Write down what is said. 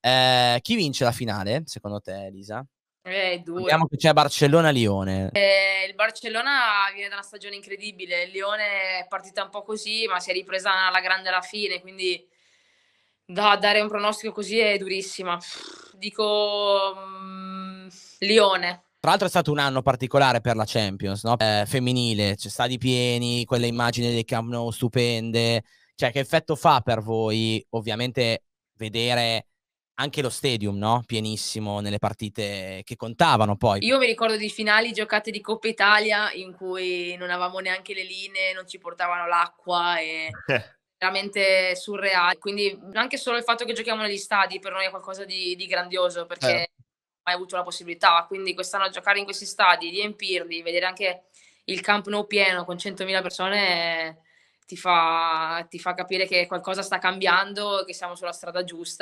Eh, chi vince la finale, secondo te, Elisa? Eh, Vediamo che c'è Barcellona-Lione. Eh, il Barcellona viene da una stagione incredibile. Il Lione è partita un po' così, ma si è ripresa alla grande alla fine. Quindi, da dare un pronostico così è durissima. Dico um, Lione. Tra l'altro è stato un anno particolare per la Champions, no? eh, femminile, c'è cioè, stadi pieni, quelle immagini dei Camp Nou stupende. Cioè, che effetto fa per voi, ovviamente, vedere anche lo stadium, no? Pienissimo nelle partite che contavano poi. Io mi ricordo di finali giocate di Coppa Italia in cui non avevamo neanche le linee, non ci portavano l'acqua e eh. veramente surreale. Quindi anche solo il fatto che giochiamo negli stadi per noi è qualcosa di, di grandioso perché eh. mai avuto la possibilità. Quindi quest'anno giocare in questi stadi, riempirli, vedere anche il Camp Nou pieno con 100.000 persone ti fa, ti fa capire che qualcosa sta cambiando, che siamo sulla strada giusta.